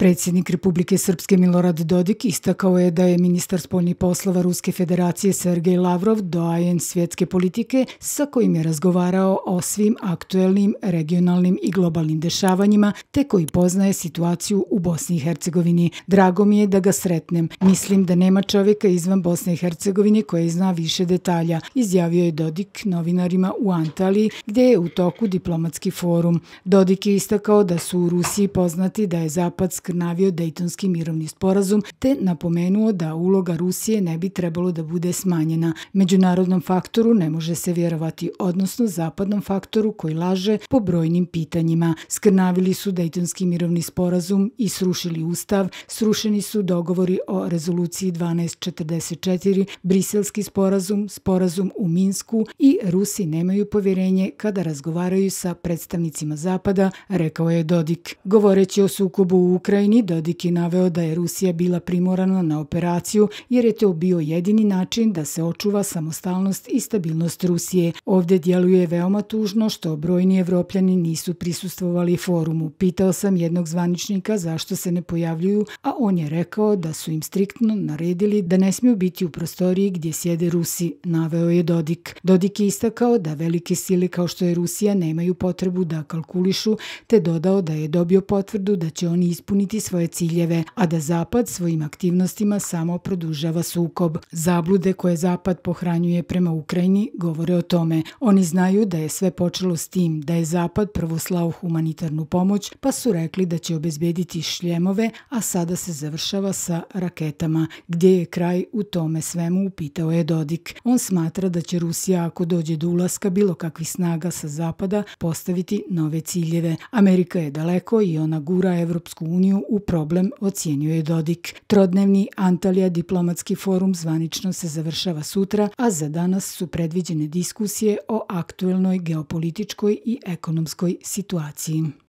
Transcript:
Predsjednik Republike Srpske Milorad Dodik istakao je da je ministar spoljnih poslova Ruske federacije Sergej Lavrov doajen svjetske politike sa kojim je razgovarao o svim aktuelnim regionalnim i globalnim dešavanjima te koji poznaje situaciju u Bosni i Hercegovini. Drago mi je da ga sretnem. Mislim da nema čovjeka izvan Bosne i Hercegovine koji zna više detalja, izjavio je Dodik novinarima u Antaliji gdje je u toku diplomatski forum. Dodik je istakao da su u Rusiji poznati da je zapadska naskrnavio Dejtonski mirovni sporazum te napomenuo da uloga Rusije ne bi trebalo da bude smanjena. Međunarodnom faktoru ne može se vjerovati, odnosno zapadnom faktoru koji laže po brojnim pitanjima. Skrnavili su Dejtonski mirovni sporazum i srušili ustav, srušeni su dogovori o rezoluciji 1244, briselski sporazum, sporazum u Minsku i Rusi nemaju povjerenje kada razgovaraju sa predstavnicima Zapada, rekao je Dodik. Govoreći o sukobu u Ukrajini, Ukrajini Dodik je naveo da je Rusija bila primorana na operaciju jer je to bio jedini način da se očuva samostalnost i stabilnost Rusije. Ovde djeluje veoma tužno što brojni evropljani nisu prisustvovali forumu. Pitao sam jednog zvaničnika zašto se ne pojavljuju, a on je rekao da su im striktno naredili da ne smiju biti u prostoriji gdje sjede Rusi, naveo je Dodik. Dodik je istakao da velike sile kao što je Rusija nemaju potrebu da kalkulišu, te dodao da je dobio potvrdu da će oni ispuniti ostvariti svoje ciljeve, a da Zapad svojim aktivnostima samo produžava sukob. Zablude koje Zapad pohranjuje prema Ukrajini govore o tome. Oni znaju da je sve počelo s tim da je Zapad prvo slao humanitarnu pomoć, pa su rekli da će obezbediti šljemove, a sada se završava sa raketama. Gdje je kraj u tome svemu, upitao je Dodik. On smatra da će Rusija, ako dođe do ulaska bilo kakvi snaga sa Zapada, postaviti nove ciljeve. Amerika je daleko i ona gura Evropsku uniju u problem, ocjenjuje Dodik. Trodnevni Antalija diplomatski forum zvanično se završava sutra, a za danas su predviđene diskusije o aktuelnoj geopolitičkoj i ekonomskoj situaciji.